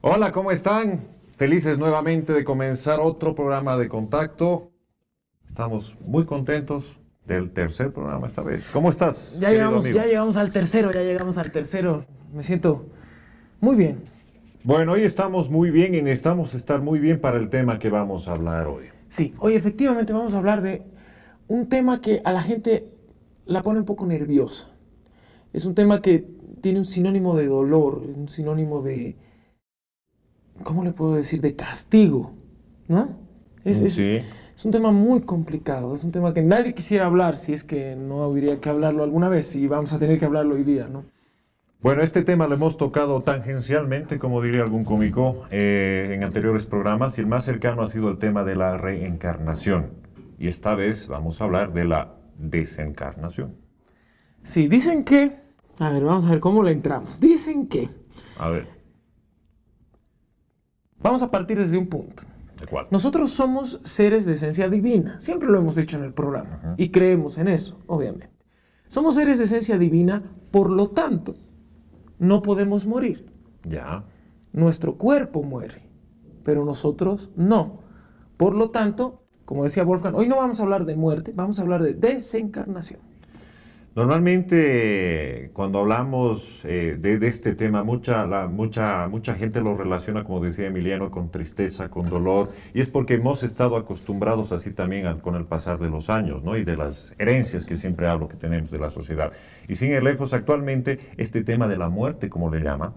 Hola, ¿cómo están? Felices nuevamente de comenzar otro programa de contacto. Estamos muy contentos del tercer programa esta vez. ¿Cómo estás? Ya llegamos, ya llegamos al tercero, ya llegamos al tercero. Me siento muy bien. Bueno, hoy estamos muy bien y necesitamos estar muy bien para el tema que vamos a hablar hoy. Sí, hoy efectivamente vamos a hablar de un tema que a la gente la pone un poco nerviosa. Es un tema que tiene un sinónimo de dolor, un sinónimo de ¿cómo le puedo decir? De castigo, ¿no? Es, es, un tema muy complicado, es un tema que nadie quisiera hablar si es que no habría que hablarlo alguna vez y vamos a tener que hablarlo hoy día, ¿no? Bueno, este tema lo hemos tocado tangencialmente, como diría algún cómico, eh, en anteriores programas y el más cercano ha sido el tema de la reencarnación. Y esta vez vamos a hablar de la desencarnación. Sí, dicen que... A ver, vamos a ver cómo le entramos. Dicen que... A ver Vamos a partir desde un punto. Nosotros somos seres de esencia divina. Siempre lo hemos dicho en el programa. Y creemos en eso, obviamente. Somos seres de esencia divina, por lo tanto, no podemos morir. Ya. Nuestro cuerpo muere, pero nosotros no. Por lo tanto, como decía Wolfgang, hoy no vamos a hablar de muerte, vamos a hablar de desencarnación. Normalmente cuando hablamos eh, de, este tema, mucha, mucha, mucha gente lo relaciona, como decía Emiliano, con tristeza, con dolor, y es porque hemos estado acostumbrados así también con el pasar de los años, ¿no? Y de las herencias que siempre hablo que tenemos de la sociedad. Y sin ir lejos, actualmente este tema de la muerte, como le llama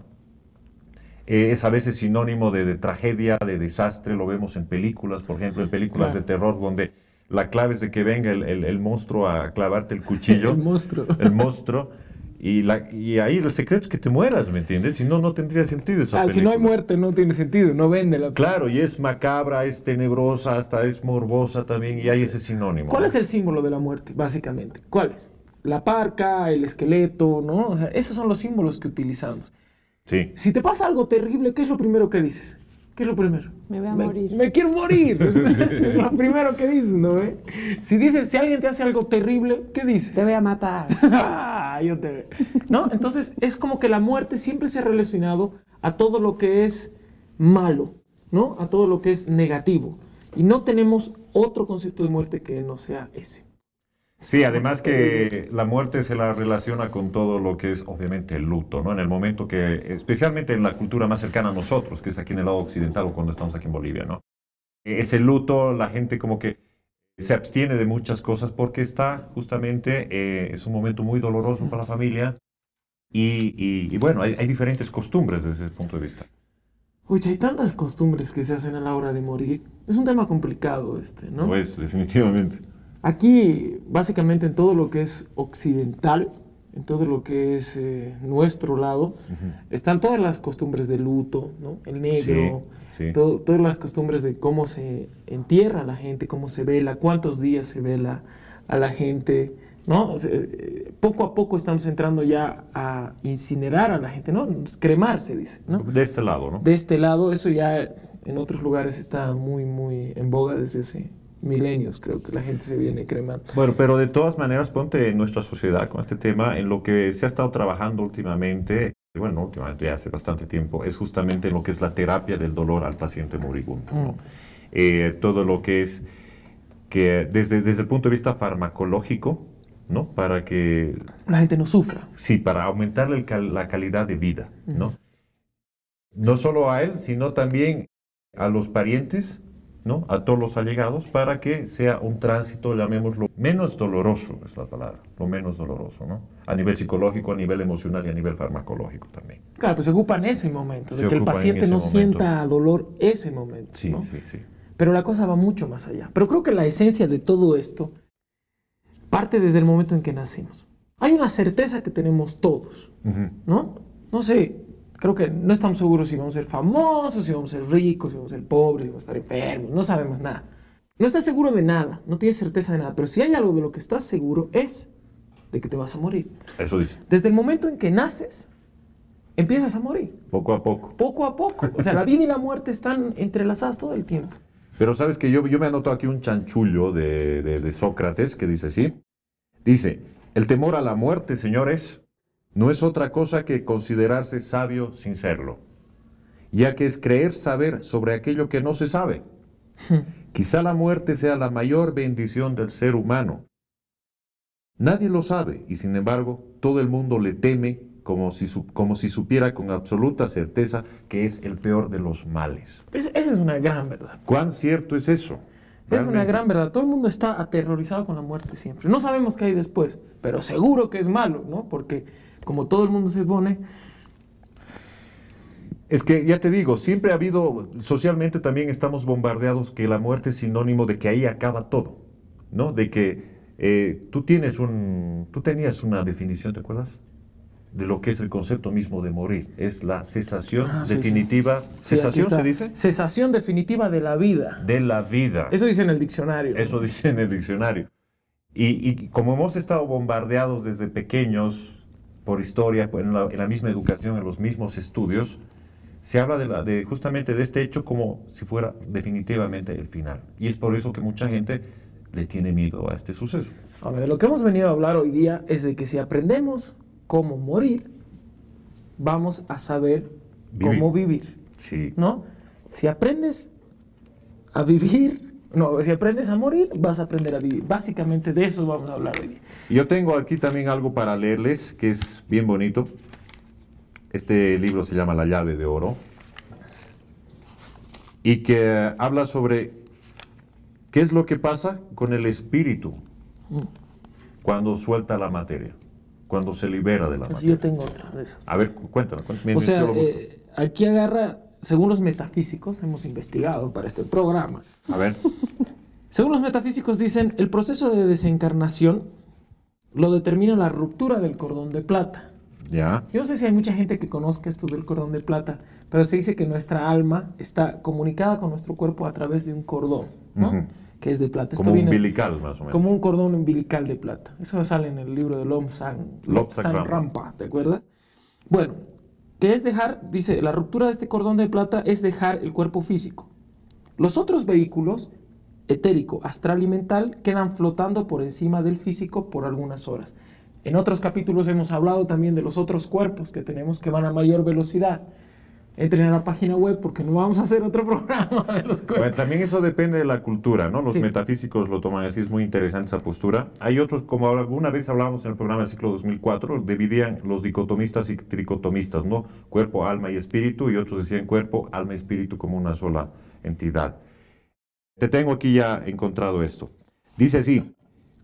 eh, es a veces sinónimo de, tragedia, de desastre, lo vemos en películas, por ejemplo, en películas de terror, donde la clave es de que venga el, el, monstruo a clavarte el cuchillo. el monstruo. El monstruo. Y, la, y ahí el secreto es que te mueras, ¿me entiendes? Si no, no tendría sentido esa ah, Si no hay muerte, no tiene sentido, no vende la Claro, y es macabra, es tenebrosa, hasta es morbosa también, y hay ese sinónimo. ¿Cuál es el símbolo de la muerte, básicamente? ¿Cuál es? La parca, el esqueleto, ¿no? esos son los símbolos que utilizamos. Sí. Si te pasa algo terrible, ¿qué es lo primero que dices? ¿Qué es lo primero? Me voy a morir. Me quiero morir. es lo primero que dices, ¿no? Eh? Si dices, si alguien te hace algo terrible, ¿qué dices? Te voy a matar. ah, yo te ¿No? Entonces es como que la muerte siempre se ha relacionado a todo lo que es malo, ¿no? A todo lo que es negativo. Y no tenemos otro concepto de muerte que no sea ese. Sí, además que la muerte se la relaciona con todo lo que es obviamente el luto, ¿no? En el momento que, especialmente en la cultura más cercana a nosotros, que es aquí en el lado occidental o cuando estamos aquí en Bolivia, ¿no? E-, ese luto, la gente como que se abstiene de muchas cosas porque está justamente, eh, es un momento muy doloroso para la familia y, y, bueno, hay, hay, diferentes costumbres desde ese punto de vista. Oye, hay tantas costumbres que se hacen a la hora de morir. Es un tema complicado este, ¿no? Pues definitivamente. Aquí, básicamente en todo lo que es occidental, en todo lo que es eh, nuestro lado, están todas las costumbres de luto, El negro, todas las costumbres de cómo se entierra a la gente, cómo se vela, cuántos días se vela a la gente, ¿no? Eh, poco a poco estamos entrando ya a incinerar a la gente, ¿no? cremarse, dice, ¿no? De este lado, ¿no? De este lado, eso ya en otros lugares está muy, muy en boga desde ese milenios, creo que la gente se viene cremando. Bueno, pero de todas maneras, ponte en nuestra sociedad con este tema, en lo que se ha estado trabajando últimamente, bueno, últimamente ya hace bastante tiempo, es justamente en lo que es la terapia del dolor al paciente moribundo. ¿no? Mm. Eh, todo lo que es que desde, desde el punto de vista farmacológico, ¿no? Para que... La gente no sufra. Sí, para aumentar la calidad de vida, ¿no? Mm. No solo a él, sino también a los parientes, ¿no? a todos los allegados para que sea un tránsito, llamémoslo, menos doloroso, es la palabra, lo menos doloroso, ¿no? A nivel psicológico, a nivel emocional y a nivel farmacológico también. Claro, pues se en ese momento, de que el paciente no sienta dolor ese momento. Sí, sí, sí. Pero la cosa va mucho más allá. Pero creo que la esencia de todo esto parte desde el momento en que nacimos. Hay una certeza que tenemos todos, ¿no? No sé, creo que no estamos seguros si vamos a ser famosos, si vamos a ser ricos, si vamos a ser pobres, si vamos a estar enfermos, no sabemos nada. No estás seguro de nada, no tienes certeza de nada, pero si hay algo de lo que estás seguro es de que te vas a morir. Eso dice. Desde el momento en que naces, empiezas a morir. Poco a poco. Poco a poco. O sea, la vida y la muerte están entrelazadas todo el tiempo. Pero sabes que yo, yo me anoto aquí un chanchullo de, de, de Sócrates que dice así. Dice, el temor a la muerte, señores, no es otra cosa que considerarse sabio sin serlo, ya que es creer saber sobre aquello que no se sabe. Quizá la muerte sea la mayor bendición del ser humano. Nadie lo sabe y sin embargo todo el mundo le teme como si, como si supiera con absoluta certeza que es el peor de los males. esa es una gran verdad. ¿Cuán cierto es eso? Es una gran verdad. Todo el mundo está aterrorizado con la muerte siempre. No sabemos qué hay después, pero seguro que es malo, ¿no? Porque como todo el mundo se pone, es que ya te digo, siempre ha habido, socialmente también estamos bombardeados que la muerte es sinónimo de que ahí acaba todo, ¿no? De que eh, tú tienes un, tú tenías una definición, ¿te acuerdas? De lo que es el concepto mismo de morir, es la cesación ah, definitiva, cesación se dice, cesación definitiva de la vida, de la vida. Eso dice en el diccionario. Eso dice en el diccionario. y, y como hemos estado bombardeados desde pequeños por historia, en la, misma educación, en los mismos estudios, se habla de, justamente de este hecho como si fuera definitivamente el final. Y es por eso que mucha gente le tiene miedo a este suceso. A lo que hemos venido a hablar hoy día es de que si aprendemos cómo morir, vamos a saber cómo vivir. Sí. ¿No? Si aprendes a vivir, no, si aprendes a morir, vas a aprender a vivir. Básicamente de eso vamos a hablar hoy. Yo tengo aquí también algo para leerles que es bien bonito. Este libro se llama La llave de oro y que habla sobre qué es lo que pasa con el espíritu cuando suelta la materia, cuando se libera de la materia. Yo tengo otra de esas. A ver, cuéntalo. o eh, aquí agarra según los metafísicos, hemos investigado para este programa. A ver. Según los metafísicos dicen, el proceso de desencarnación lo determina la ruptura del cordón de plata. Ya. Yo no sé si hay mucha gente que conozca esto del cordón de plata, pero se dice que nuestra alma está comunicada con nuestro cuerpo a través de un cordón, ¿no? Que es de plata. Como un umbilical, más o menos. Como un cordón umbilical de plata. Eso sale en el libro de Lom San, San Rampa, ¿te acuerdas? Bueno, que es dejar, dice, la ruptura de este cordón de plata es dejar el cuerpo físico. Los otros vehículos, etérico, astral y mental, quedan flotando por encima del físico por algunas horas. En otros capítulos hemos hablado también de los otros cuerpos que tenemos que van a mayor velocidad entren a la página web porque no vamos a hacer otro programa de los cuerpos. también eso depende de la cultura, ¿no? Los metafísicos lo toman así, es muy interesante esa postura. Hay otros, como alguna vez hablábamos en el programa del ciclo 2004, dividían los dicotomistas y tricotomistas, ¿no? Cuerpo, alma y espíritu, y otros decían cuerpo, alma y espíritu como una sola entidad. Te tengo aquí ya encontrado esto. Dice así,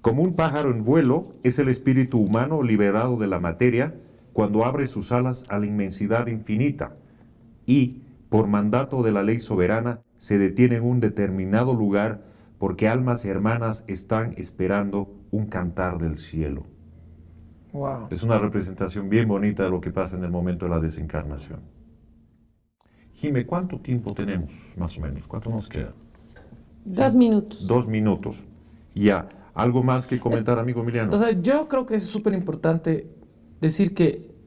como un pájaro en vuelo es el espíritu humano liberado de la materia cuando abre sus alas a la inmensidad infinita y, por mandato de la ley soberana, se detiene en un determinado lugar porque almas hermanas están esperando un cantar del cielo. Wow. Es una representación bien bonita de lo que pasa en el momento de la desencarnación. Jime, ¿cuánto tiempo tenemos, más o menos? ¿Cuánto nos queda? Dos minutos. Dos minutos. Ya. ¿Algo más que comentar, amigo Emiliano? O sea, yo creo que es súper importante decir que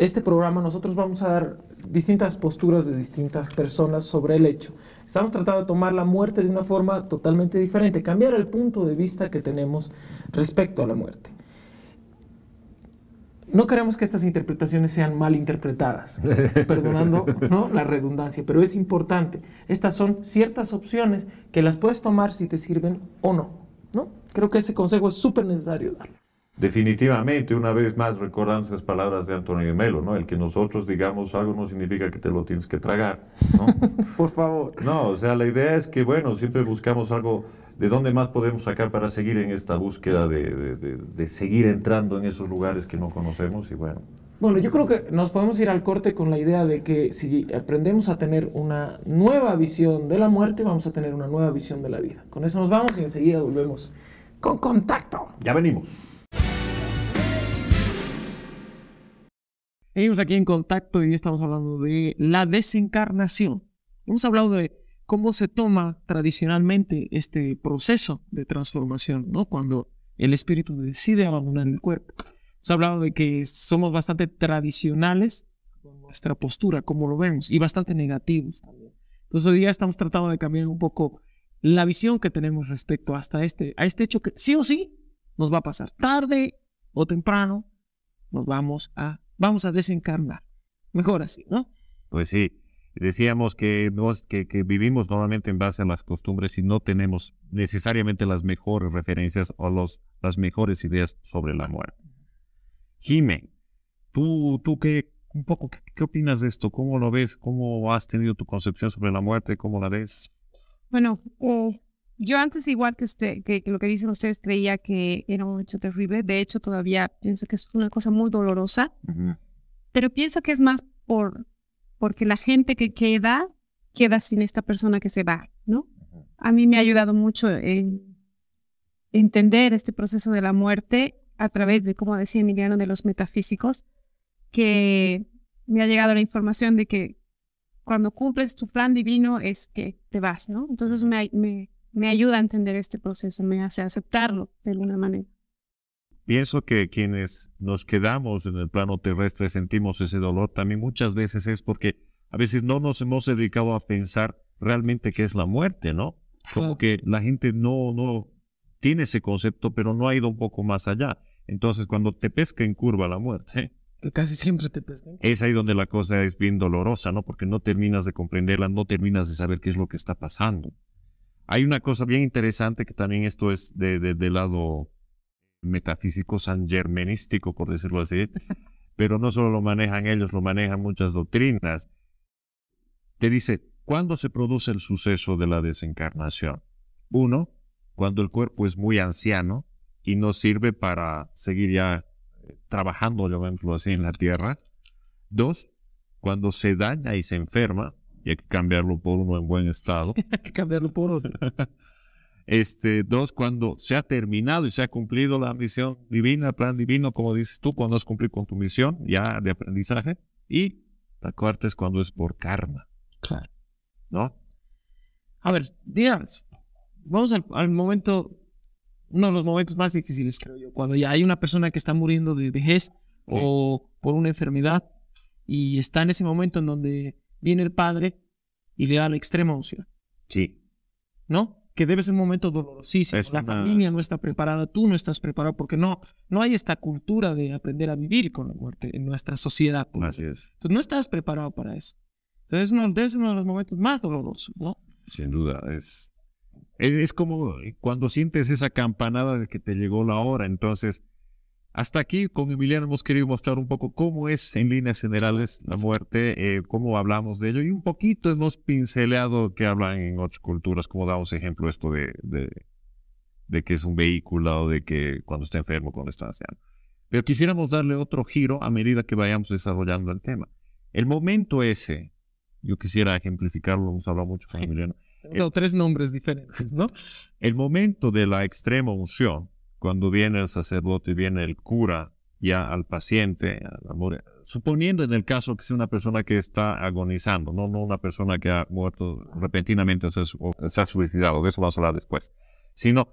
este programa nosotros vamos a dar distintas posturas de distintas personas sobre el hecho. Estamos tratando de tomar la muerte de una forma totalmente diferente, cambiar el punto de vista que tenemos respecto a la muerte. No queremos que estas interpretaciones sean mal interpretadas, perdonando ¿no? la redundancia, pero es importante. Estas son ciertas opciones que las puedes tomar si te sirven o no. ¿no? Creo que ese consejo es súper necesario darle. Definitivamente, una vez más, recordando esas palabras de Antonio Melo, ¿no? El que nosotros digamos algo no significa que te lo tienes que tragar, ¿no? Por favor. No, o sea, la idea es que, bueno, siempre buscamos algo de dónde más podemos sacar para seguir en esta búsqueda de, seguir entrando en esos lugares que no conocemos y bueno. Bueno, yo creo que nos podemos ir al corte con la idea de que si aprendemos a tener una nueva visión de la muerte, vamos a tener una nueva visión de la vida. Con eso nos vamos y enseguida volvemos con contacto. Ya venimos. Seguimos aquí en contacto y estamos hablando de la desencarnación. Hemos hablado de cómo se toma tradicionalmente este proceso de transformación, ¿no? Cuando el espíritu decide abandonar el cuerpo. Hemos hablado de que somos bastante tradicionales con nuestra postura, como lo vemos, y bastante negativos también. Entonces hoy ya estamos tratando de cambiar un poco la visión que tenemos respecto hasta este, a este hecho que sí o sí nos va a pasar. Tarde o temprano nos vamos a vamos a desencarnar. Mejor así, ¿no? Pues sí. Decíamos que, que, que, vivimos normalmente en base a las costumbres y no tenemos necesariamente las mejores referencias o los, las mejores ideas sobre la muerte. Jimé, ¿tú, tú qué, un poco, qué, opinas de esto? ¿Cómo lo ves? ¿Cómo has tenido tu concepción sobre la muerte? ¿Cómo la ves? Bueno, eh, yo antes, igual que usted, que, lo que dicen ustedes, creía que era un hecho terrible. De hecho, todavía pienso que es una cosa muy dolorosa. Pero pienso que es más por porque la gente que queda queda sin esta persona que se va, ¿no? A mí me ha ayudado mucho en entender este proceso de la muerte a través de, como decía Emiliano, de los metafísicos, que me ha llegado la información de que cuando cumples tu plan divino es que te vas, ¿no? Entonces me, me me ayuda a entender este proceso, me hace aceptarlo de alguna manera. Pienso que quienes nos quedamos en el plano terrestre sentimos ese dolor también muchas veces es porque a veces no nos hemos dedicado a pensar realmente qué es la muerte, ¿no? Como que la gente no, no tiene ese concepto, pero no ha ido un poco más allá. Entonces, cuando te pesca en curva la muerte, casi siempre te Es ahí donde la cosa es bien dolorosa, ¿no? Porque no terminas de comprenderla, no terminas de saber qué es lo que está pasando. Hay una cosa bien interesante que también esto es de, lado metafísico sangermenístico, por decirlo así, pero no solo lo manejan ellos, lo manejan muchas doctrinas. Te dice, ¿cuándo se produce el suceso de la desencarnación? Uno, cuando el cuerpo es muy anciano y no sirve para seguir ya eh, trabajando, llamémoslo así, en la tierra. Dos, cuando se daña y se enferma y hay que cambiarlo por uno en buen estado. hay que cambiarlo por otro. este, dos, cuando se ha terminado y se ha cumplido la misión divina, el plan divino, como dices tú, cuando has cumplido con tu misión ya de aprendizaje. Y la cuarta es cuando es por karma. Claro. ¿No? A ver, digamos, vamos al, momento, uno de los momentos más difíciles, creo yo, cuando ya hay una persona que está muriendo de vejez o por una enfermedad y está en ese momento en donde viene el padre y le da la extrema unción. Sí. ¿No? Que debe ser un momento dolorosísimo. la familia no está preparada, tú no estás preparado, porque no, no hay esta cultura de aprender a vivir con la muerte en nuestra sociedad. Pues. Así es. Entonces no estás preparado para eso. Entonces es debe uno de los momentos más dolorosos, ¿no? Sin duda, es, es, es como cuando sientes esa campanada de que te llegó la hora, entonces hasta aquí con Emiliano hemos querido mostrar un poco cómo es en líneas generales la muerte, eh, cómo hablamos de ello y un poquito hemos pinceleado que hablan en otras culturas, como damos ejemplo esto de, de, que es un vehículo o de que cuando está enfermo, cuando está anciano. Pero quisiéramos darle otro giro a medida que vayamos desarrollando el tema. El momento ese, yo quisiera ejemplificarlo, hemos hablado mucho con Emiliano. tres nombres diferentes, ¿no? El momento de la extrema unción cuando viene el sacerdote, y viene el cura ya al paciente, amor, suponiendo en el caso que sea una persona que está agonizando, no, no una persona que ha muerto repentinamente o se, ha suicidado, de eso vamos a hablar después, sino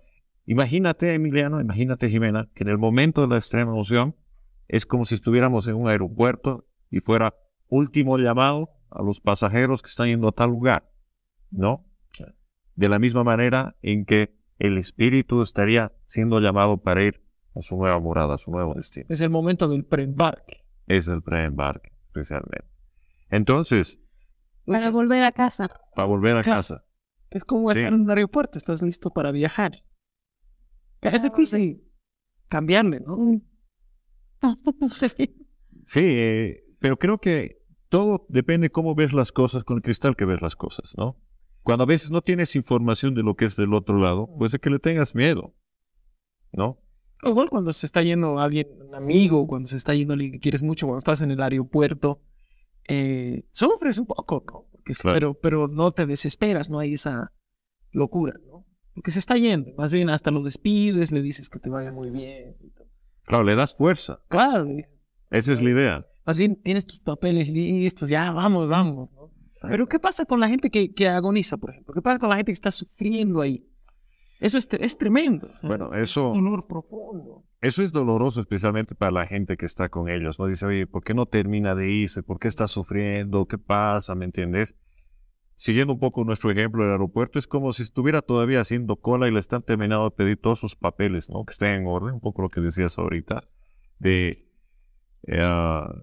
Imagínate, Emiliano, imagínate, Jimena, que en el momento de la extrema emoción es como si estuviéramos en un aeropuerto y fuera último llamado a los pasajeros que están yendo a tal lugar, ¿no? De la misma manera en que el espíritu estaría siendo llamado para ir a su nueva morada, a su nuevo destino. Es el momento del preembarque. Es el preembarque, especialmente. Entonces. Para volver a casa. Para volver a casa. Es como estar en un aeropuerto, estás listo para viajar. Es difícil cambiarle, ¿no? sí, eh, pero creo que todo depende cómo ves las cosas con el cristal que ves las cosas, ¿no? Cuando a veces no tienes información de lo que es del otro lado, pues es que le tengas miedo, ¿no? igual cuando se está yendo alguien, un amigo, cuando se está yendo alguien que quieres mucho, cuando estás en el aeropuerto, eh, sufres un poco, ¿no? pero, pero no te desesperas, no hay esa locura, ¿no? Porque se está yendo, más bien hasta lo despides, le dices que te vaya muy bien. Claro, le das fuerza. Claro. Esa es la idea. Más bien tienes tus papeles listos, ya vamos, vamos. ¿no? Pero ¿qué pasa con la gente que, agoniza, por ejemplo? ¿Qué pasa con la gente que está sufriendo ahí? Eso es, tremendo. Bueno, eso... Es un profundo. Eso es doloroso especialmente para la gente que está con ellos. No dice, oye, ¿por qué no termina de irse? ¿Por qué está sufriendo? ¿Qué pasa? ¿Me entiendes? Siguiendo un poco nuestro ejemplo del aeropuerto, es como si estuviera todavía haciendo cola y le están terminando de pedir todos sus papeles, ¿no? Que estén en orden, un poco lo que decías ahorita, de... Eh,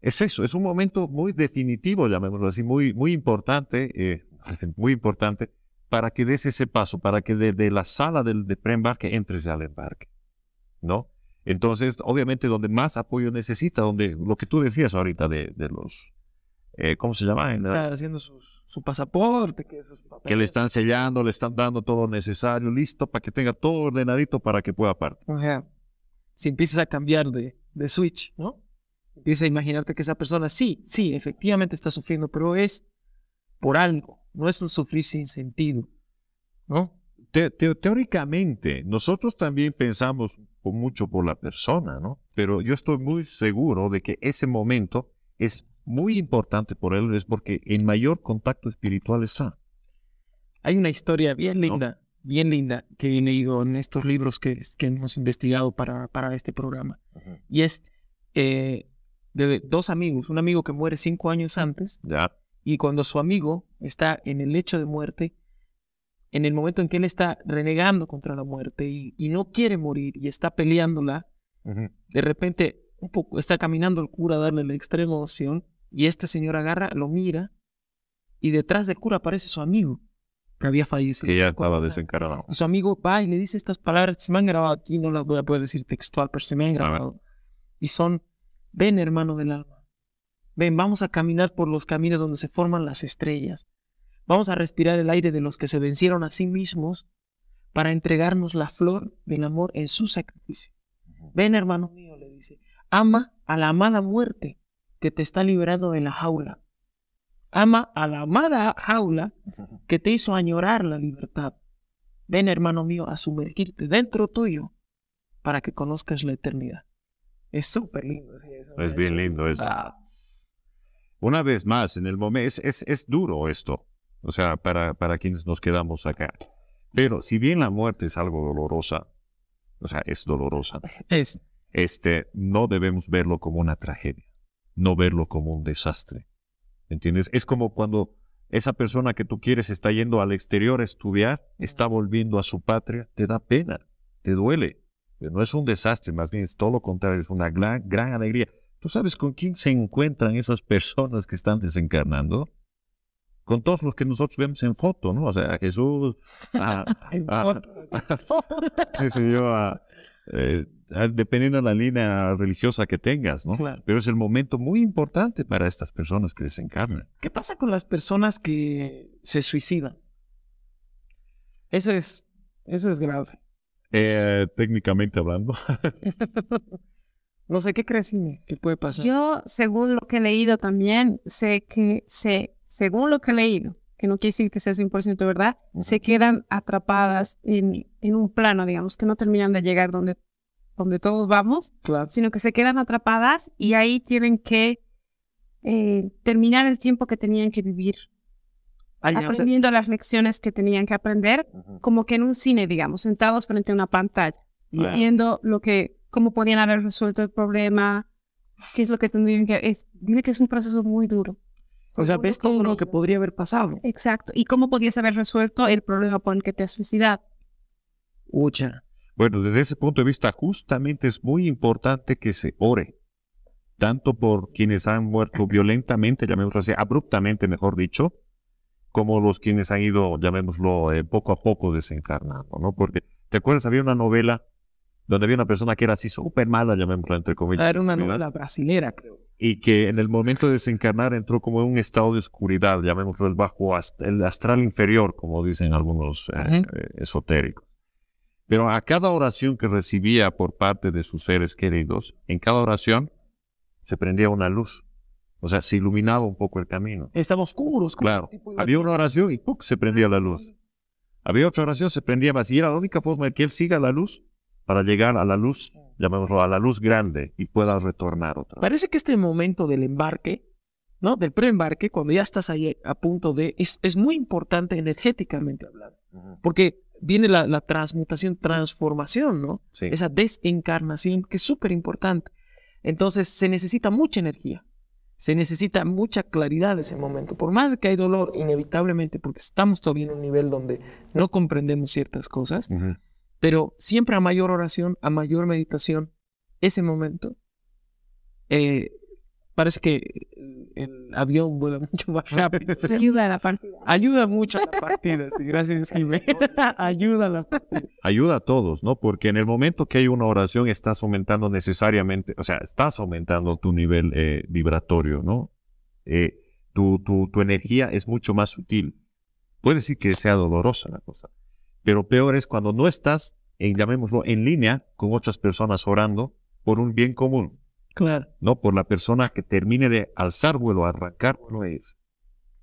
es eso, es un momento muy definitivo, llamémoslo así, muy, muy importante, eh, muy importante, para que des ese paso, para que desde la sala del de preembarque entres al embarque, ¿no? Entonces, obviamente, donde más apoyo necesita, donde lo que tú decías ahorita de, los, eh, ¿cómo se llama? Está haciendo su, pasaporte, que, le están sellando, le están dando todo lo necesario, listo, para que tenga todo ordenadito para que pueda partir. O sea, si empiezas a cambiar de switch, ¿no? Empieza a imaginarte que esa persona sí, sí, efectivamente está sufriendo, pero es por algo, no es un sufrir sin sentido, ¿no? teóricamente, nosotros también pensamos mucho por la persona, ¿no? Pero yo estoy muy seguro de que ese momento es muy importante por él, es porque el mayor contacto espiritual está. Hay una historia bien linda, bien linda, que he leído en estos libros que, que hemos investigado para, para este programa. Y es eh, de dos amigos, un amigo que muere cinco años antes, ya. y cuando su amigo está en el lecho de muerte, en el momento en que él está renegando contra la muerte y, no quiere morir y está peleándola, de repente un poco, está caminando el cura a darle la extrema emoción y este señor agarra, lo mira y detrás del cura aparece su amigo que había fallecido. Que ya estaba desencarnado. Su amigo va y le dice estas palabras, se me han grabado aquí, no las voy a poder decir textual, pero se me han grabado. Y son Ven, hermano del alma. Ven, vamos a caminar por los caminos donde se forman las estrellas. Vamos a respirar el aire de los que se vencieron a sí mismos para entregarnos la flor del amor en su sacrificio. Ven, hermano mío, le dice, ama a la amada muerte que te está liberando de la jaula. Ama a la amada jaula que te hizo añorar la libertad. Ven, hermano mío, a sumergirte dentro tuyo para que conozcas la eternidad. Es súper lindo. es bien lindo eso. Una vez más, en el momento, es, es, es, duro esto, o sea, para, para quienes nos quedamos acá. Pero si bien la muerte es algo dolorosa, o sea, es dolorosa, es. Este, no debemos verlo como una tragedia, no verlo como un desastre. ¿Entiendes? Es como cuando esa persona que tú quieres está yendo al exterior a estudiar, está volviendo a su patria, te da pena, te duele, eh, no es un desastre, más bien es todo lo contrario, es una gran, gran alegría. ¿Tú sabes con quién se encuentran esas personas que están desencarnando? Con todos los que nosotros vemos en foto, ¿no? O sea, a Jesús, a, a, eh, a, dependiendo de la línea religiosa que tengas, ¿no? Pero es el momento muy importante para estas personas que desencarnan. ¿Qué pasa con las personas que se suicidan? Eso es, eso es grave. Eh, técnicamente hablando. no sé, ¿qué crees, ¿Qué puede pasar? Yo, según lo que he leído también, sé que, sé, según lo que he leído, que no quiere decir que sea 100% verdad, se quedan atrapadas en, en, un plano, digamos, que no terminan de llegar donde, donde todos vamos, sino que se quedan atrapadas y ahí tienen que eh, terminar el tiempo que tenían que vivir aprendiendo las lecciones que tenían que aprender, como que en un cine, digamos, sentados frente a una pantalla, viendo lo que, cómo podían haber resuelto el problema, qué es lo que tendrían que... Es, dile que es un proceso muy duro. O sea, ves todo lo que podría haber pasado. Exacto. ¿Y cómo podías haber resuelto el problema por el que te has suicidado? Ucha. Bueno, desde ese punto de vista, justamente es muy importante que se ore, tanto por quienes han muerto violentamente, llamémoslo así, abruptamente, mejor dicho, como los quienes han ido, llamémoslo, eh, poco a poco desencarnando, ¿no? Porque, ¿te acuerdas? Había una novela donde había una persona que era así súper mala, llamémoslo entre comillas. Era una novela brasilera, creo. Y que en el momento de desencarnar entró como en un estado de oscuridad, llamémoslo el bajo, el astral inferior, como dicen algunos eh, eh, esotéricos. Pero a cada oración que recibía por parte de sus seres queridos, en cada oración se prendía una luz. O sea, se iluminaba un poco el camino. Estaba oscuro, oscuro. Claro. Había una oración y ¡puc! se prendía la luz. Había otra oración, se prendía más. Y era la única forma de que él siga la luz para llegar a la luz, llamémoslo, a la luz grande y pueda retornar otra vez. Parece que este momento del embarque, ¿no? Del preembarque, cuando ya estás ahí a punto de... Es, es muy importante energéticamente hablar. Porque viene la, transmutación, transformación, ¿no? Esa desencarnación que es súper importante. Entonces se necesita mucha energía se necesita mucha claridad en ese momento. Por más que hay dolor, inevitablemente, porque estamos todavía en un nivel donde no comprendemos ciertas cosas, pero siempre a mayor oración, a mayor meditación, ese momento eh, parece que el eh, avión vuela mucho más rápido. Ayuda a la partida. Ayuda mucho a la partida, sí, gracias Ayuda a la partida. Ayuda a todos, ¿no? Porque en el momento que hay una oración estás aumentando necesariamente, o sea, estás aumentando tu nivel eh, vibratorio, ¿no? Eh, tu, tu energía es mucho más sutil. Puede decir que sea dolorosa la cosa, pero peor es cuando no estás, en, llamémoslo, en línea con otras personas orando por un bien común Claro. No por la persona que termine de alzar vuelo, arrancar vuelo es.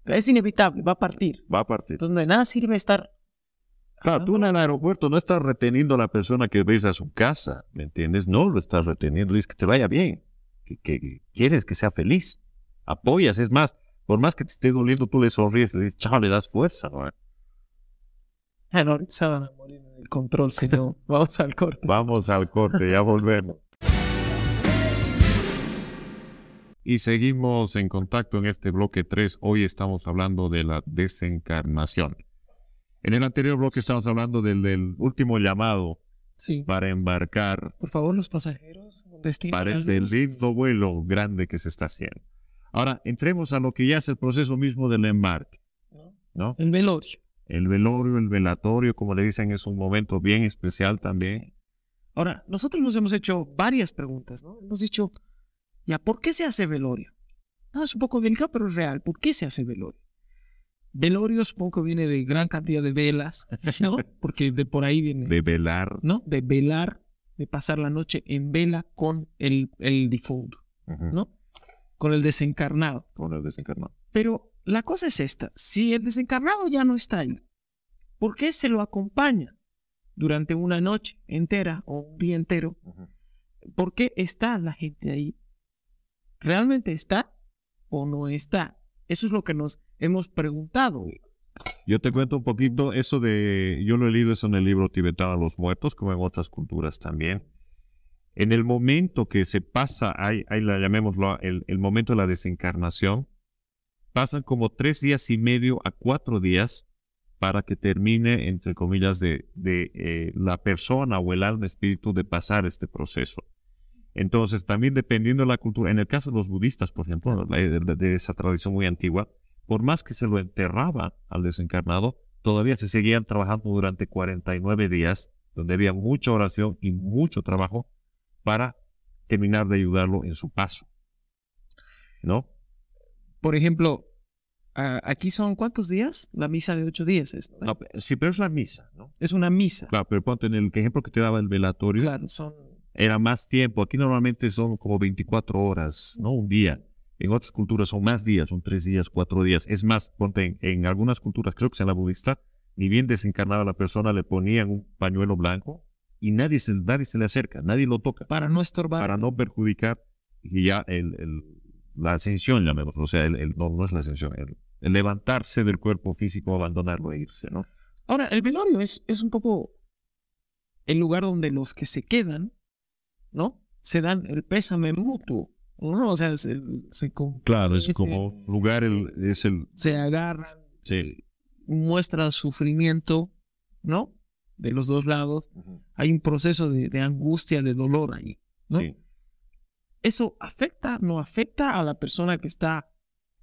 Es inevitable, va a partir. Va a partir. Entonces, de nada sirve estar. Claro, tú en el aeropuerto no estás reteniendo a la persona que veis a su casa, ¿me entiendes? No lo estás reteniendo, Dices que te vaya bien, que, quieres que sea feliz, apoyas, es más, por más que te esté doliendo, tú le sonríes, le dices, chao, le das fuerza, ¿no? Ah, van a morir en el control, si vamos al corte. Vamos al corte, ya volvemos. Y seguimos en contacto en este bloque 3. Hoy estamos hablando de la desencarnación. En el anterior bloque estamos hablando del, último llamado sí. para embarcar. Por favor, los pasajeros. Para el lindo vuelo grande que se está haciendo. Ahora, entremos a lo que ya es el proceso mismo del embarque. ¿no? El velorio. El velorio, el velatorio, como le dicen, es un momento bien especial también. Ahora, nosotros nos hemos hecho varias preguntas, ¿no? Hemos dicho, ¿por qué se hace velorio? No, ah, es un poco delicado, pero es real. ¿Por qué se hace velorio? Velorio supongo que viene de gran cantidad de velas, Porque de por ahí viene. De velar. ¿No? De velar, de pasar la noche en vela con el, el difunto, ¿no? Con el desencarnado. Con el desencarnado. Pero la cosa es esta: si el desencarnado ya no está ahí, ¿por qué se lo acompaña durante una noche entera o un día entero? ¿Por qué está la gente ahí ¿realmente está o no está? Eso es lo que nos hemos preguntado. Yo te cuento un poquito eso de, yo lo he leído eso en el libro tibetano a los muertos, como en otras culturas también. En el momento que se pasa, ahí, ahí la llamémoslo, el, momento de la desencarnación, pasan como tres días y medio a cuatro días para que termine, entre comillas, de, eh, la persona o el alma espíritu de pasar este proceso. Entonces, también dependiendo de la cultura, en el caso de los budistas, por ejemplo, de, esa tradición muy antigua, por más que se lo enterraba al desencarnado, todavía se seguían trabajando durante 49 días, donde había mucha oración y mucho trabajo para terminar de ayudarlo en su paso. ¿No? Por ejemplo, aquí son cuántos días? La misa de ocho días. sí, pero es la misa, ¿no? Es una misa. Claro, pero ponte en el ejemplo que te daba el velatorio. Claro, son era más tiempo. Aquí normalmente son como 24 horas, ¿no? Un día. En otras culturas son más días, son tres días, cuatro días. Es más, en, en algunas culturas, creo que sea la budista, ni bien desencarnada la persona, le ponían un pañuelo blanco y nadie se, se le acerca, nadie lo toca. Para no estorbar. Para no perjudicar y ya el, la ascensión, llamémoslo. O sea, el, no, no, es la ascensión, el, levantarse del cuerpo físico, abandonarlo e irse, ¿no? Ahora, el velorio es, es un poco el lugar donde los que se quedan ¿no? Se dan el pésame mutuo. sea, se, claro, es como lugar, es el... Se agarran, sí. sufrimiento, ¿no? De los dos lados. Hay un proceso de, angustia, de dolor ahí, ¿Eso afecta, no afecta a la persona que está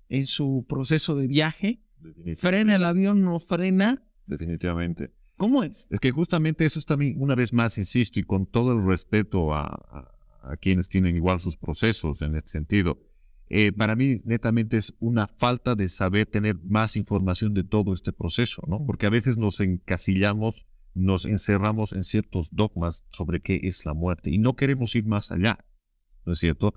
en su proceso de viaje? ¿Frena el avión, no frena? Definitivamente. ¿Cómo es? Es que justamente eso es también, una vez más, insisto, y con todo el respeto a, quienes tienen igual sus procesos en este sentido, eh, para mí netamente es una falta de saber tener más información de todo este proceso, ¿no? Porque a veces nos encasillamos, nos encerramos en ciertos dogmas sobre qué es la muerte y no queremos ir más allá, ¿no es cierto?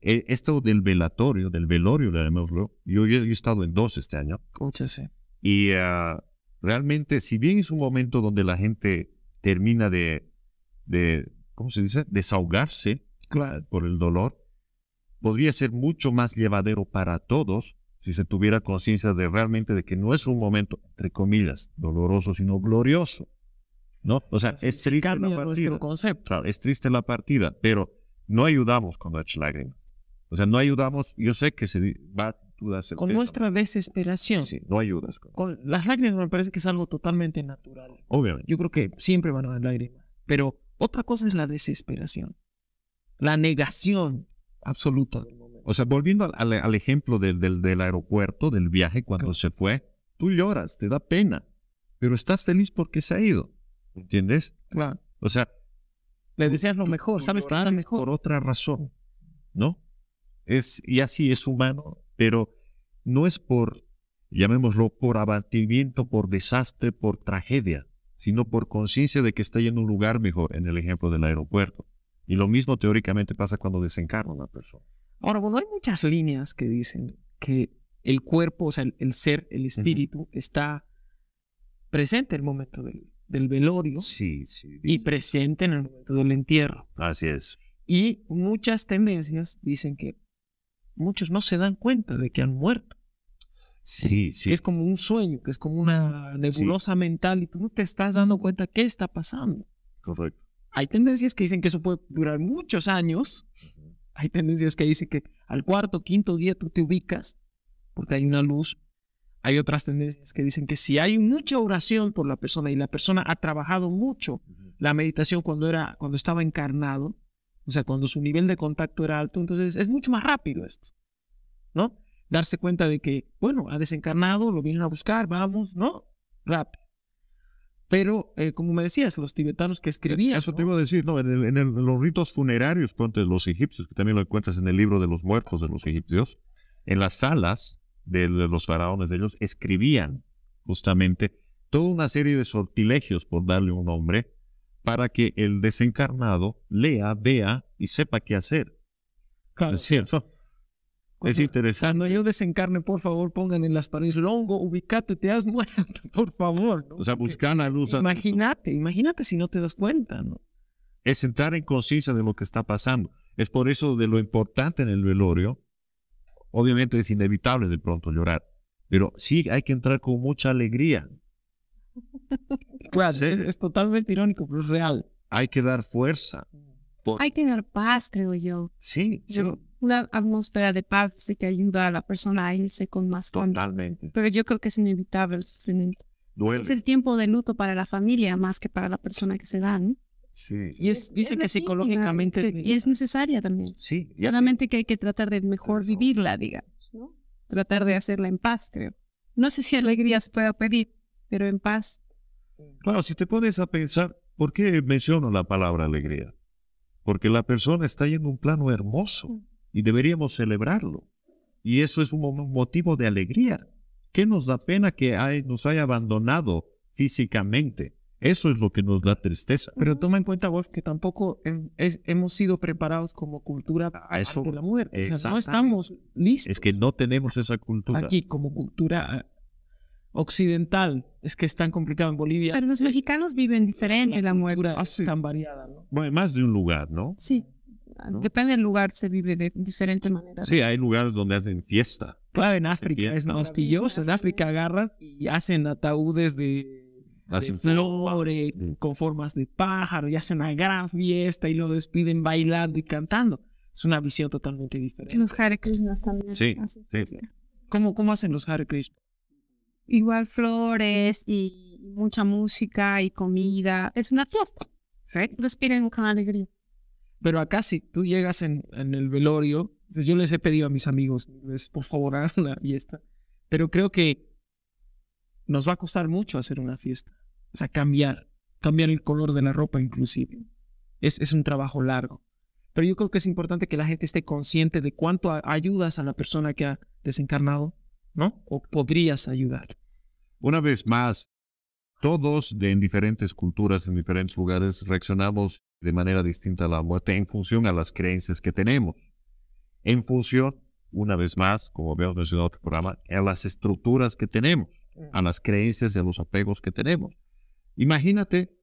Eh, esto del velatorio, del velorio, de yo, yo, yo, he estado en dos este año. Escúchese. Y ah, realmente, si bien es un momento donde la gente termina de, ¿cómo se dice?, desahogarse por el dolor, podría ser mucho más llevadero para todos si se tuviera conciencia de realmente de que no es un momento, entre comillas, doloroso, sino glorioso. ¿No? O sea, es triste la partida. es triste la partida, pero no ayudamos cuando las lágrimas. O sea, no ayudamos. Yo sé que se va, con nuestra desesperación. Sí, no ayudas. Con... las lágrimas me parece que es algo totalmente natural. Obviamente. Yo creo que siempre van a haber lágrimas. Pero otra cosa es la desesperación. La negación absoluta O sea, volviendo al, ejemplo del, aeropuerto, del viaje cuando se fue, tú lloras, te da pena, pero estás feliz porque se ha ido. ¿Entiendes? Claro. O sea, le deseas lo mejor, sabes que mejor. Por otra razón, ¿no? Es, y así es humano pero no es por, llamémoslo, por abatimiento, por desastre, por tragedia, sino por conciencia de que está en un lugar mejor, en el ejemplo del aeropuerto. Y lo mismo teóricamente pasa cuando desencarna una persona. Ahora, bueno, hay muchas líneas que dicen que el cuerpo, o sea, el, ser, el espíritu, está presente en el momento del, velorio y presente en el momento del entierro. Así es. Y muchas tendencias dicen que muchos no se dan cuenta de que han muerto. Sí, sí. es como un sueño, que es como una ah, nebulosa mental y tú no te estás dando cuenta qué está pasando. Correcto. Hay tendencias que dicen que eso puede durar muchos años. Hay tendencias que dicen que al cuarto, quinto día tú te ubicas porque hay una luz. Hay otras tendencias que dicen que si hay mucha oración por la persona y la persona ha trabajado mucho la meditación cuando, era, cuando estaba encarnado, o sea, cuando su nivel de contacto era alto, entonces es mucho más rápido esto, ¿no? Darse cuenta de que, bueno, ha desencarnado, lo vienen a buscar, vamos, ¿no? Rápido. Pero, eh, como me decías, los tibetanos que escribían. Eso te iba a decir, ¿no? En, los ritos funerarios, de los egipcios, que también lo encuentras en el libro de los muertos de los egipcios, en las salas de los faraones de ellos, escribían justamente toda una serie de sortilegios, por darle un nombre, para que el desencarnado lea, vea y sepa qué hacer. Claro. ¿Es cierto? es interesante. Cuando yo desencarne, por favor, pongan en las paredes, Longo, ubicate, te has muerto, por favor. O sea, buscan a luz. Imagínate, imagínate si no te das cuenta, ¿no? Es entrar en conciencia de lo que está pasando. Es por eso de lo importante en el velorio. Obviamente es inevitable de pronto llorar, pero sí hay que entrar con mucha alegría, Puede Es totalmente irónico, pero es real. Hay que dar fuerza. Hay que dar paz, creo yo. Sí, sí. Una atmósfera de paz sí que ayuda a la persona a irse con más Totalmente. Pero yo creo que es inevitable el sufrimiento. Duele. Es el tiempo de luto para la familia más que para la persona que se va ¿no? Sí. Y es, dice que psicológicamente es necesaria. Y es necesaria también. Sí. Solamente que hay que tratar de mejor vivirla, digamos. Tratar de hacerla en paz, creo. No sé si alegría se pueda pedir, pero en paz. Claro, si te pones a pensar, ¿por qué menciono la palabra alegría? Porque la persona está en un plano hermoso mm. y deberíamos celebrarlo. Y eso es un motivo de alegría. ¿Qué nos da pena que hay, nos haya abandonado físicamente? Eso es lo que nos da tristeza. Pero toma en cuenta, Wolf, que tampoco hemos sido preparados como cultura a eso, la muerte. no estamos listos. Es que no tenemos esa cultura. Aquí, como cultura occidental. Es que es tan complicado en Bolivia. Pero los mexicanos viven diferente la, la muerte. Ah, tan variada, ¿no? Bueno, más de un lugar, ¿no? Sí. Depende del lugar, se vive de diferente manera. Sí, hay lugares donde hacen fiesta. Claro, en África es mostilloso. En África agarran y hacen ataúdes de flores, mm. con formas de pájaro, y hacen una gran fiesta y lo despiden bailando y cantando. Es una visión totalmente diferente. Y los Hare Krishnas también. Sí, sí. ¿Cómo, ¿Cómo hacen los Hare Krishnas? Igual flores y mucha música y comida. Es una fiesta. ¿Sí? Respiren con alegría. Pero acá si tú llegas en, en el velorio, pues, yo les he pedido a mis amigos, pues, por favor hagan la fiesta. Pero creo que nos va a costar mucho hacer una fiesta. O sea, cambiar, cambiar el color de la ropa inclusive. Es, es un trabajo largo. Pero yo creo que es importante que la gente esté consciente de cuánto ayudas a la persona que ha desencarnado, ¿no? O podrías ayudar. Una vez más, todos de, en diferentes culturas, en diferentes lugares, reaccionamos de manera distinta a la muerte en función a las creencias que tenemos. En función, una vez más, como habíamos mencionado en otro programa, a las estructuras que tenemos, mm. a las creencias y a los apegos que tenemos. Imagínate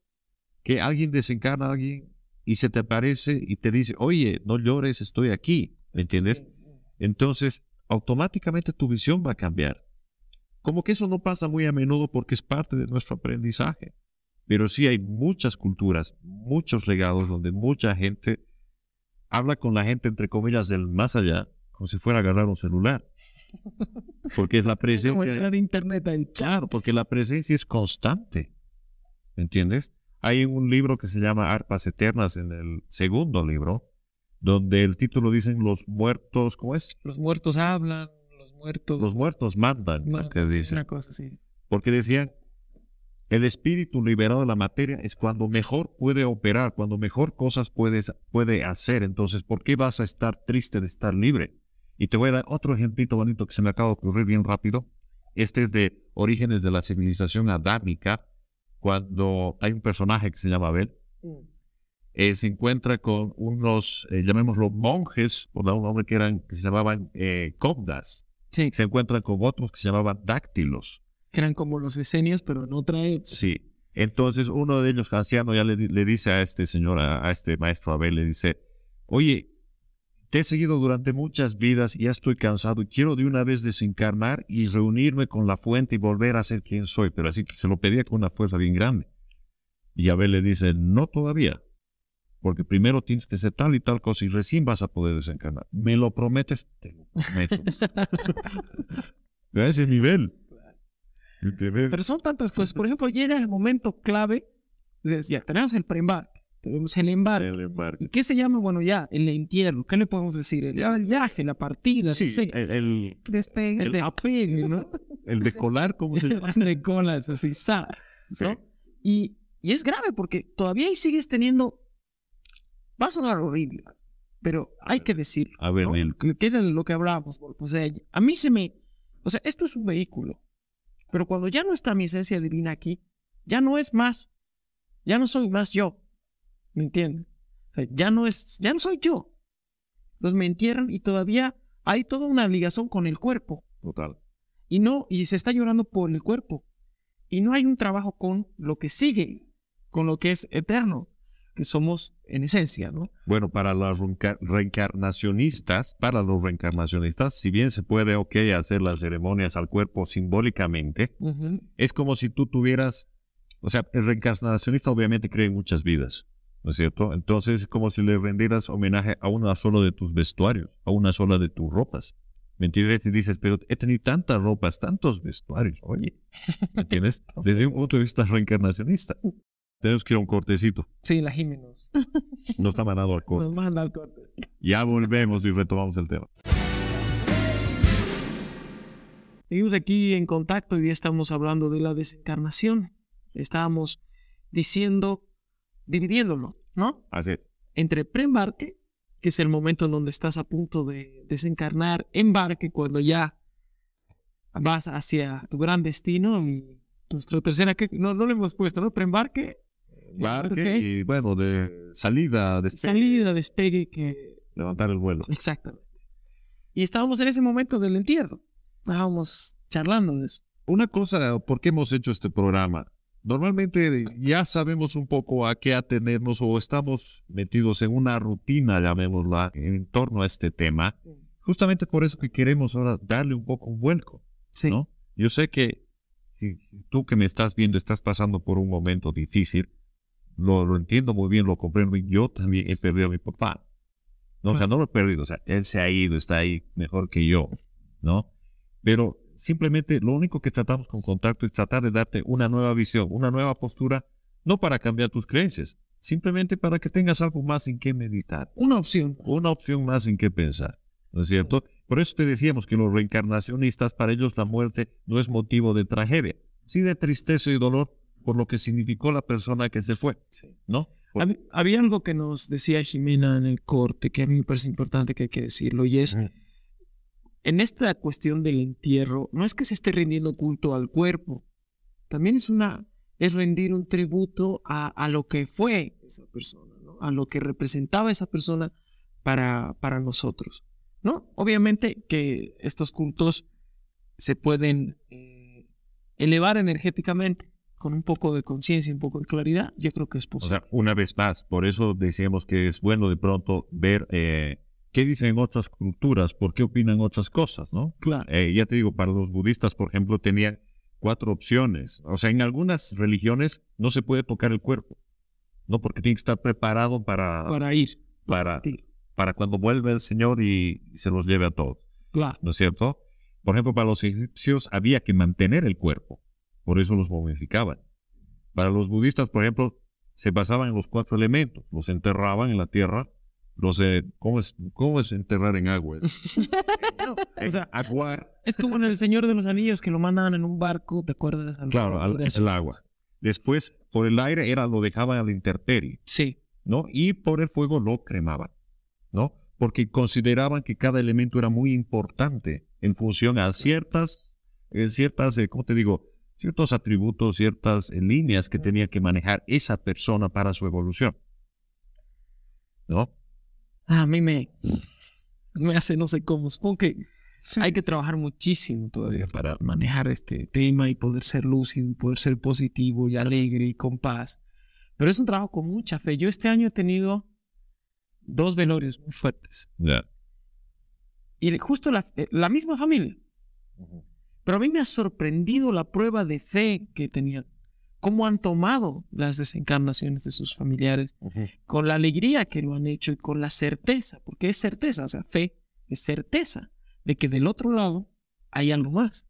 que alguien desencarna a alguien y se te aparece y te dice, oye, no llores, estoy aquí, ¿me entiendes? Mm, mm. Entonces, automáticamente tu visión va a cambiar como que eso no pasa muy a menudo porque es parte de nuestro aprendizaje. Pero sí hay muchas culturas, muchos legados donde mucha gente habla con la gente, entre comillas, del más allá, como si fuera a agarrar un celular. Porque es la presencia. de internet en Claro, porque la presencia es constante. ¿Me entiendes? Hay un libro que se llama Arpas Eternas, en el segundo libro, donde el título dicen Los muertos, ¿cómo es? Los muertos hablan. Los muertos mandan, Porque decían, el espíritu liberado de la materia es cuando mejor puede operar, cuando mejor cosas puedes, puede hacer. Entonces, ¿por qué vas a estar triste de estar libre? Y te voy a dar otro ejemplito bonito que se me acaba de ocurrir bien rápido. Este es de Orígenes de la Civilización Adámica, cuando hay un personaje que se llama Abel. Mm. Eh, se encuentra con unos, eh, llamémoslo monjes, por dar un nombre que, eran, que se llamaban eh, Cobdas. Se encuentran con otros que se llamaban dáctilos. eran como los esenios, pero en otra Sí. Entonces uno de ellos, anciano, ya le, dice a este señor, a, este maestro Abel, le dice, oye, te he seguido durante muchas vidas, y ya estoy cansado y quiero de una vez desencarnar y reunirme con la fuente y volver a ser quien soy. Pero así que se lo pedía con una fuerza bien grande. Y Abel le dice, no todavía, porque primero tienes que hacer tal y tal cosa y recién vas a poder desencarnar. ¿Me lo prometes? Te lo prometo. a ese nivel. Pero son tantas cosas. Por ejemplo, llega el momento clave. Ya tenemos el preembarque, tenemos el embarque. ¿Qué se llama? Bueno, ya, el entierro. ¿Qué le podemos decir? El, el viaje, la partida. Sí, el, despegue. El despegue, ¿no? El decolar, ¿cómo se llama? El decolar, así, ¿no? y, y, es grave porque todavía sigues teniendo Va a sonar horrible, pero hay que decir. A ver, lo que hablábamos, o a mí se me. O sea, esto es un vehículo, pero cuando ya no está mi esencia divina aquí, ya no es más. Ya no soy más yo. ¿Me entienden? O sea, ya no es, ya no soy yo. Entonces me entierran y todavía hay toda una ligación con el cuerpo. Total. Y no, y se está llorando por el cuerpo. Y no hay un trabajo con lo que sigue, con lo que es eterno que somos en esencia, ¿no? Bueno, para los reencarnacionistas, para los reencarnacionistas, si bien se puede, ok, hacer las ceremonias al cuerpo simbólicamente, es como si tú tuvieras, o sea, el reencarnacionista obviamente cree en muchas vidas, ¿no es cierto? Entonces es como si le rendieras homenaje a una sola de tus vestuarios, a una sola de tus ropas. ¿Me entiendes? Y dices, pero he tenido tantas ropas, tantos vestuarios, oye, ¿me entiendes? Desde un punto de vista reencarnacionista. Tenemos que ir a un cortecito. Sí, la Jiménez. Nos está mandando al corte. Nos mandar al corte. Ya volvemos y retomamos el tema. Seguimos aquí en contacto y ya estamos hablando de la desencarnación. Estábamos diciendo, dividiéndolo, ¿no? Así Entre preembarque, que es el momento en donde estás a punto de desencarnar, embarque, cuando ya vas hacia tu gran destino. nuestra tercera, que no, no le hemos puesto, ¿no? Preembarque, y bueno, de salida, despegue. Salida, despegue, que... Levantar el vuelo. Exactamente. Y estábamos en ese momento del entierro. Estábamos charlando de eso. Una cosa, ¿por qué hemos hecho este programa? Normalmente ya sabemos un poco a qué atenernos o estamos metidos en una rutina, llamémosla, en torno a este tema. Justamente por eso que queremos ahora darle un poco un vuelco. Sí. ¿no? Yo sé que tú que me estás viendo estás pasando por un momento difícil, lo, lo entiendo muy bien, lo comprendo. Yo también he perdido a mi papá. No, o sea, no lo he perdido, o sea, él se ha ido, está ahí mejor que yo, ¿no? Pero simplemente lo único que tratamos con contacto es tratar de darte una nueva visión, una nueva postura, no para cambiar tus creencias, simplemente para que tengas algo más en qué meditar. Una opción. Una opción más en qué pensar, ¿no es cierto? Por eso te decíamos que los reencarnacionistas, para ellos la muerte no es motivo de tragedia, sí de tristeza y dolor, por lo que significó la persona que se fue, ¿no? Había algo que nos decía Jimena en el corte que a mí me parece importante que hay que decirlo y es, en esta cuestión del entierro, no es que se esté rindiendo culto al cuerpo, también es una es rendir un tributo a, lo que fue esa persona, a lo que representaba esa persona para, para nosotros. ¿no? Obviamente que estos cultos se pueden eh, elevar energéticamente, con un poco de conciencia, un poco de claridad, yo creo que es posible. O sea, una vez más, por eso decíamos que es bueno de pronto ver eh, qué dicen otras culturas, por qué opinan otras cosas, ¿no? Claro. Eh, ya te digo, para los budistas, por ejemplo, tenía cuatro opciones. O sea, en algunas religiones no se puede tocar el cuerpo, ¿no? Porque tiene que estar preparado para... Para ir. Para, para, cuando vuelva el Señor y se los lleve a todos. Claro. ¿No es cierto? Por ejemplo, para los egipcios había que mantener el cuerpo. Por eso los momificaban. Para los budistas, por ejemplo, se basaban en los cuatro elementos. Los enterraban en la tierra. Eh, ¿cómo, es, ¿Cómo es enterrar en agua? Es como en El Señor de los Anillos que lo mandaban en un barco, ¿te acuerdas? Claro, es el agua. Después, por el aire era lo dejaban al interterri. Sí. ¿No? Y por el fuego lo cremaban. ¿No? Porque consideraban que cada elemento era muy importante en función a ciertas, ciertas, eh, ¿cómo te digo? ciertos atributos, ciertas eh, líneas que tenía que manejar esa persona para su evolución. ¿No? Ah, a mí me, me hace no sé cómo. Supongo que hay que trabajar muchísimo todavía para manejar este tema y poder ser lúcido, poder ser positivo y alegre y con paz. Pero es un trabajo con mucha fe. Yo este año he tenido dos velorios muy fuertes. Y justo eh, la, misma familia. Pero a mí me ha sorprendido la prueba de fe que tenían, cómo han tomado las desencarnaciones de sus familiares, con la alegría que lo han hecho y con la certeza, porque es certeza, o sea, fe es certeza de que del otro lado hay algo más.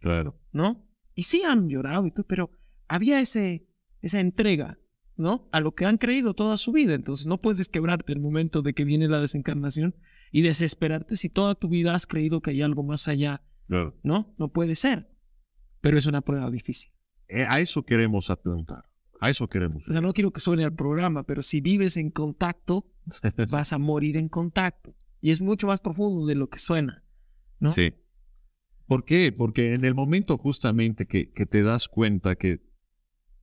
Claro. ¿No? Y sí han llorado y todo, pero había ese, esa entrega, ¿no? A lo que han creído toda su vida. Entonces no puedes quebrarte el momento de que viene la desencarnación y desesperarte si toda tu vida has creído que hay algo más allá no, no puede ser. Pero es una prueba difícil. Eh, a eso queremos apuntar. A eso queremos. O sea, no quiero que suene al programa, pero si vives en contacto, vas a morir en contacto. Y es mucho más profundo de lo que suena. ¿no? Sí. ¿Por qué? Porque en el momento justamente que, que te das cuenta que,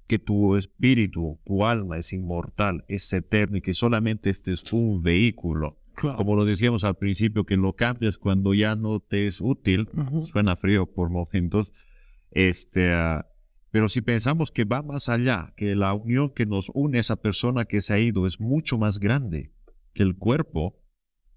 que tu espíritu, tu alma es inmortal, es eterno y que solamente este es un vehículo como lo decíamos al principio, que lo cambias cuando ya no te es útil, suena frío por momentos, este, ah, pero si pensamos que va más allá, que la unión que nos une a esa persona que se ha ido es mucho más grande que el cuerpo,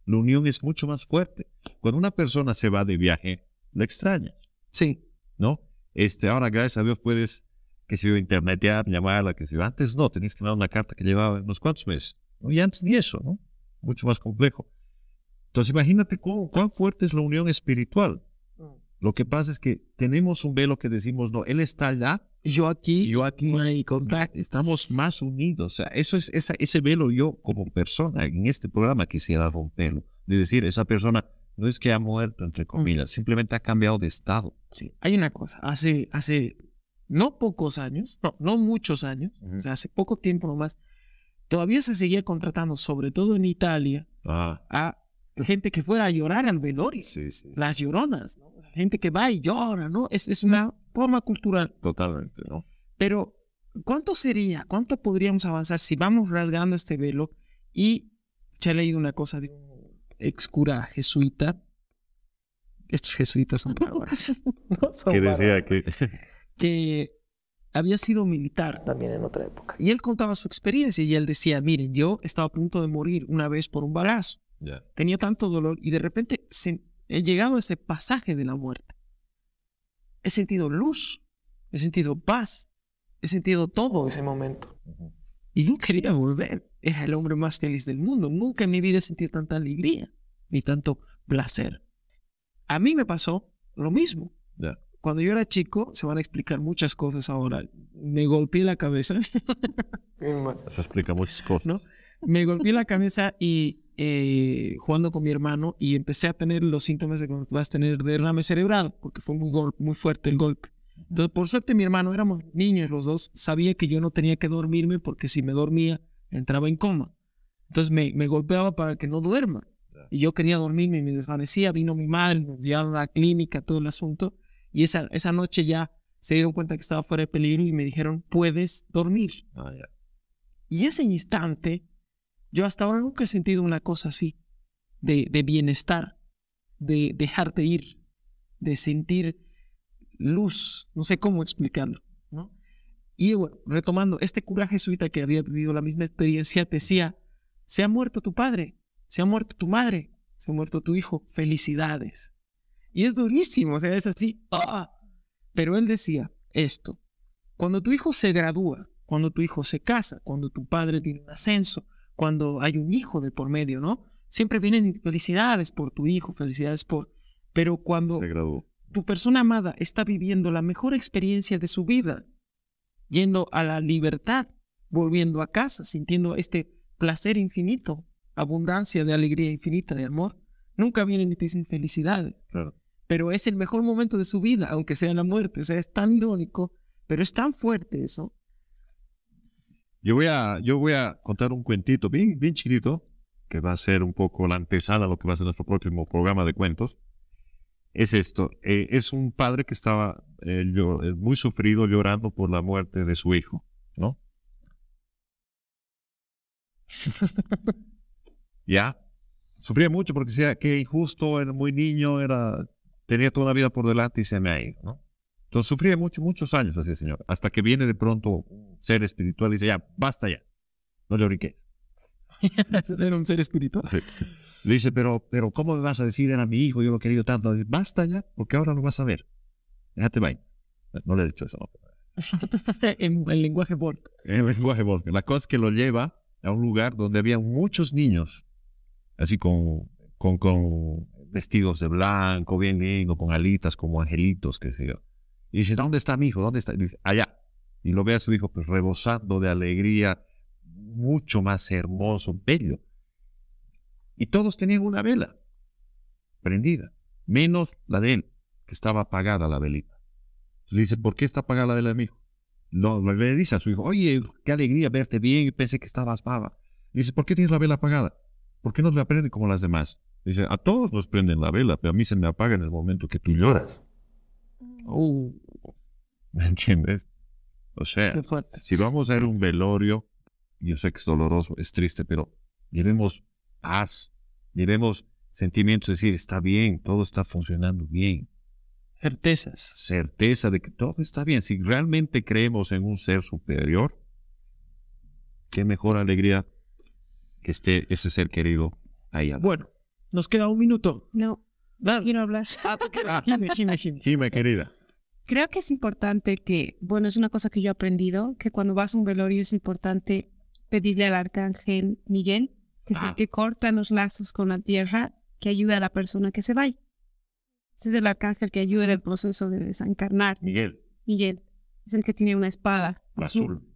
la unión es mucho más fuerte. Cuando una persona se va de viaje, la extrañas. Sí. ¿No? Este, ahora, gracias a Dios, puedes, que se yo, internetear, llamarla, que si Antes no, tenías que mandar una carta que llevaba unos cuantos meses. Y antes ni eso, ¿no? mucho más complejo. Entonces imagínate cuán fuerte es la unión espiritual. Mm. Lo que pasa es que tenemos un velo que decimos, no, él está allá. Yo aquí. Yo aquí. contacto Estamos más unidos. O sea, eso es, ese velo yo como persona en este programa quisiera romperlo. De decir, esa persona no es que ha muerto, entre mm. comillas, simplemente ha cambiado de estado. Sí, hay una cosa. Hace, hace no pocos años, no, muchos años, hace poco tiempo nomás, todavía se seguía contratando, sobre todo en Italia, a gente que fuera a llorar al velorio. Las lloronas, gente que va y llora, ¿no? Es, una forma cultural. Totalmente, ¿no? Pero, ¿cuánto sería? ¿Cuánto podríamos avanzar si vamos rasgando este velo? Y ya he leído una cosa de un excura jesuita. Estos jesuitas son que decía que había sido militar también en otra época. Y él contaba su experiencia y él decía, miren, yo estaba a punto de morir una vez por un balazo. Tenía tanto dolor y de repente he llegado a ese pasaje de la muerte. He sentido luz, he sentido paz, he sentido todo ese momento. Y yo quería volver. Era el hombre más feliz del mundo. Nunca en mi vida he sentido tanta alegría ni tanto placer. A mí me pasó lo mismo. Cuando yo era chico, se van a explicar muchas cosas ahora. Me golpeé la cabeza. se explica muchas cosas. ¿No? Me golpeé la cabeza y eh, jugando con mi hermano y empecé a tener los síntomas de cuando vas a tener derrame cerebral, porque fue muy, muy fuerte el golpe. Entonces, por suerte, mi hermano, éramos niños los dos, sabía que yo no tenía que dormirme porque si me dormía, entraba en coma. Entonces me, golpeaba para que no duerma. Y yo quería dormirme y me desvanecía. Vino mi madre, me a la clínica, todo el asunto. Y esa, esa noche ya se dieron cuenta que estaba fuera de peligro y me dijeron, puedes dormir. Ah, y ese instante, yo hasta ahora nunca he sentido una cosa así, de, de bienestar, de dejarte ir, de sentir luz, no sé cómo explicarlo. ¿no? Y bueno, retomando, este cura jesuita que había vivido la misma experiencia decía, se ha muerto tu padre, se ha muerto tu madre, se ha muerto tu hijo, felicidades. Y es durísimo, o sea, es así. ¡ah! Pero él decía esto, cuando tu hijo se gradúa, cuando tu hijo se casa, cuando tu padre tiene un ascenso, cuando hay un hijo de por medio, ¿no? Siempre vienen felicidades por tu hijo, felicidades por... Pero cuando se tu persona amada está viviendo la mejor experiencia de su vida, yendo a la libertad, volviendo a casa, sintiendo este placer infinito, abundancia de alegría infinita, de amor, nunca vienen y te felicidades. Claro pero es el mejor momento de su vida, aunque sea la muerte. O sea, es tan irónico, pero es tan fuerte eso. Yo voy a, yo voy a contar un cuentito bien, bien chiquito, que va a ser un poco la antesala a lo que va a ser nuestro próximo programa de cuentos. Es esto, eh, es un padre que estaba eh, eh, muy sufrido llorando por la muerte de su hijo, ¿no? ¿Ya? Sufría mucho porque decía que injusto, era muy niño, era tenía toda la vida por delante y se me ha ido, ¿no? Entonces sufrí muchos, muchos años así, señor, hasta que viene de pronto un ser espiritual y dice, ya, basta ya, no lloriques. Era un ser espiritual. Le dice, pero, pero ¿cómo me vas a decir? Era mi hijo, yo lo he querido tanto. Dice, basta ya, porque ahora lo vas a ver. Déjate va. No le he dicho eso. No. en el lenguaje Volk. En el lenguaje Volk. La cosa es que lo lleva a un lugar donde había muchos niños, así con, con, con vestidos de blanco, bien lindo, con alitas, como angelitos, que sé yo. Y dice, ¿dónde está mi hijo? ¿Dónde está? dice, allá. Y lo ve a su hijo pues, rebosando de alegría, mucho más hermoso, bello. Y todos tenían una vela prendida, menos la de él, que estaba apagada la velita. Le dice, ¿por qué está apagada la vela de mi hijo? No, le dice a su hijo, oye, qué alegría verte bien, pensé que estabas baba. Le dice, ¿por qué tienes la vela apagada? ¿Por qué no la prende como las demás? Dice, a todos nos prenden la vela, pero a mí se me apaga en el momento que tú lloras. Oh. ¿Me entiendes? O sea, si vamos a ir un velorio, yo sé que es doloroso, es triste, pero miremos paz, miremos sentimientos, es decir, está bien, todo está funcionando bien. Certezas. Certeza de que todo está bien. Si realmente creemos en un ser superior, qué mejor alegría que esté ese ser querido ahí. Abajo. Bueno, nos queda un minuto. No. Quiero hablar. Ah, mi querida. Creo que es importante que, bueno, es una cosa que yo he aprendido, que cuando vas a un velorio es importante pedirle al arcángel Miguel que, el ah. que corta los lazos con la tierra, que ayuda a la persona que se vaya. Ese es el arcángel que ayuda en el proceso de desencarnar. Miguel. Miguel. Es el que tiene una espada azul. azul.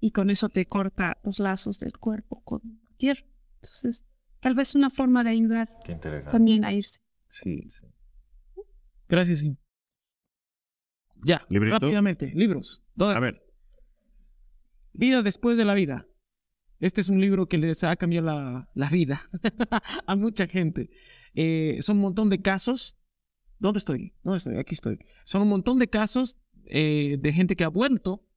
Y con eso te corta los lazos del cuerpo con la tierra. Entonces, Tal vez una forma de ayudar también a irse. Sí, sí. Gracias. Ya, rápidamente, libros. A ver. Vida después de la vida. Este es un libro que les ha cambiado la, vida a mucha gente. Eh, son un montón de casos. ¿Dónde estoy? ¿Dónde estoy? Aquí estoy. Son un montón de casos eh, de gente que ha vuelto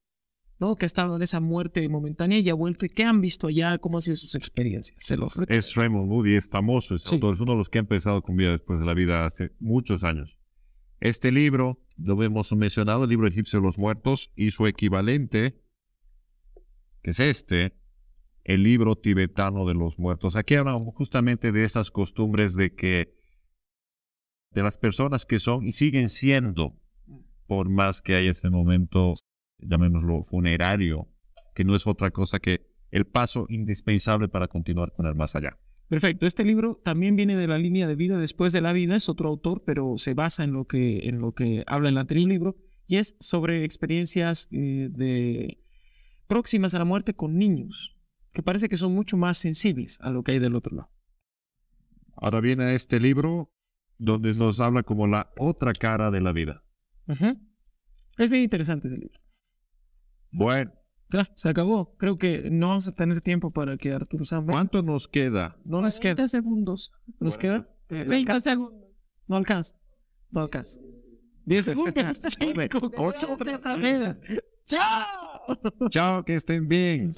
que ha estado en esa muerte momentánea y ha vuelto y qué han visto allá, cómo han sido sus experiencias. Se los es Raymond Moody, es famoso, es, uno de los que ha empezado con vida después de la vida hace muchos años. Este libro, lo hemos mencionado, el libro Egipcio de los Muertos y su equivalente, que es este, el libro tibetano de los muertos. Aquí hablamos justamente de esas costumbres de que de las personas que son y siguen siendo, por más que hay este momento llamémoslo funerario, que no es otra cosa que el paso indispensable para continuar con el más allá. Perfecto. Este libro también viene de la línea de vida después de la vida, es otro autor, pero se basa en lo que, en lo que habla en el anterior libro, y es sobre experiencias eh, próximas a la muerte con niños, que parece que son mucho más sensibles a lo que hay del otro lado. Ahora viene este libro donde nos habla como la otra cara de la vida. Es bien interesante este libro. Bueno. Ya, se acabó. Creo que no vamos a tener tiempo para que Arturo ¿Cuánto nos queda? No nos queda. 20 segundos. ¿Nos queda? 20 segundos. No alcanza. No alcanza. 10 segundos. 8 ¡Chao! Chao, que estén bien.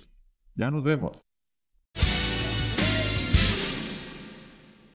Ya nos vemos.